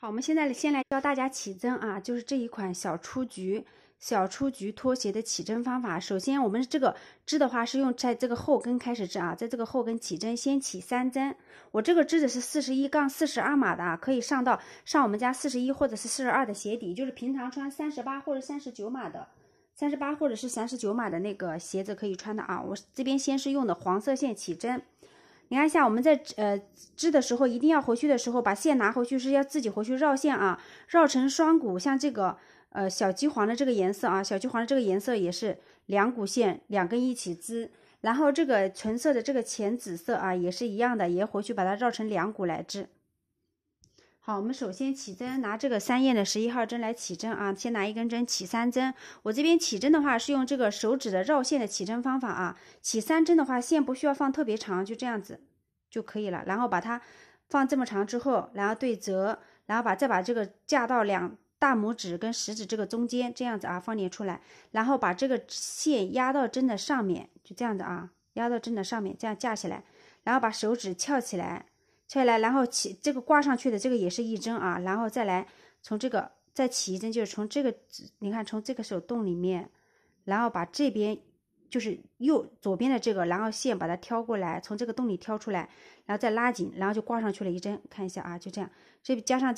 好，我们现在先来教大家起针啊，就是这一款小雏菊小雏菊拖鞋的起针方法。首先，我们这个织的话是用在这个后跟开始织啊，在这个后跟起针，先起三针。我这个织的是四十一杠四十二码的啊，可以上到上我们家四十一或者是四十二的鞋底，就是平常穿三十八或者三十九码的，三十八或者是三十九码的那个鞋子可以穿的啊。我这边先是用的黄色线起针。你看一下，我们在织呃织的时候，一定要回去的时候把线拿回去，是要自己回去绕线啊，绕成双股。像这个呃小橘黄的这个颜色啊，小橘黄的这个颜色也是两股线，两根一起织。然后这个纯色的这个浅紫色啊，也是一样的，也回去把它绕成两股来织。好，我们首先起针，拿这个三叶的十一号针来起针啊。先拿一根针起三针。我这边起针的话是用这个手指的绕线的起针方法啊。起三针的话，线不需要放特别长，就这样子就可以了。然后把它放这么长之后，然后对折，然后把再把这个架到两大拇指跟食指这个中间，这样子啊放点出来。然后把这个线压到针的上面，就这样子啊，压到针的上面，这样架起来。然后把手指翘起来。接下来，然后起这个挂上去的这个也是一针啊，然后再来从这个再起一针，就是从这个你看从这个手洞里面，然后把这边就是右左边的这个，然后线把它挑过来，从这个洞里挑出来，然后再拉紧，然后就挂上去了一针，看一下啊，就这样，这加上这。